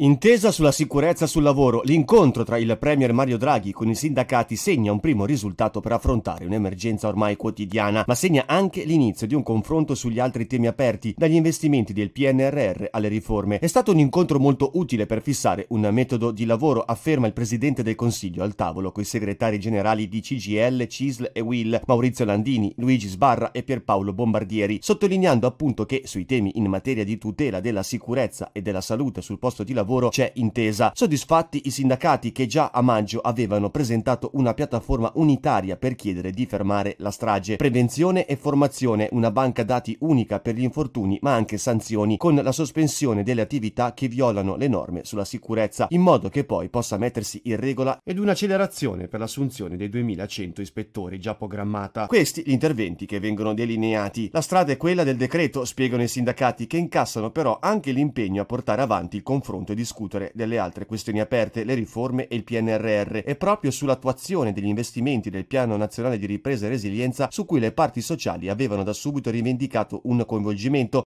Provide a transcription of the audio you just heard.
Intesa sulla sicurezza sul lavoro, l'incontro tra il Premier Mario Draghi con i sindacati segna un primo risultato per affrontare un'emergenza ormai quotidiana, ma segna anche l'inizio di un confronto sugli altri temi aperti, dagli investimenti del PNRR alle riforme. È stato un incontro molto utile per fissare un metodo di lavoro, afferma il Presidente del Consiglio al tavolo coi segretari generali di CGL, CISL e WIL, Maurizio Landini, Luigi Sbarra e Pierpaolo Bombardieri, sottolineando appunto che sui temi in materia di tutela della sicurezza e della salute sul posto di lavoro lavoro c'è intesa. Soddisfatti i sindacati che già a maggio avevano presentato una piattaforma unitaria per chiedere di fermare la strage. Prevenzione e formazione, una banca dati unica per gli infortuni ma anche sanzioni, con la sospensione delle attività che violano le norme sulla sicurezza, in modo che poi possa mettersi in regola ed un'accelerazione per l'assunzione dei 2100 ispettori già programmata. Questi gli interventi che vengono delineati. La strada è quella del decreto, spiegano i sindacati, che incassano però anche l'impegno a portare avanti il confronto discutere delle altre questioni aperte, le riforme e il PNRR, e proprio sull'attuazione degli investimenti del Piano Nazionale di Ripresa e Resilienza su cui le parti sociali avevano da subito rivendicato un coinvolgimento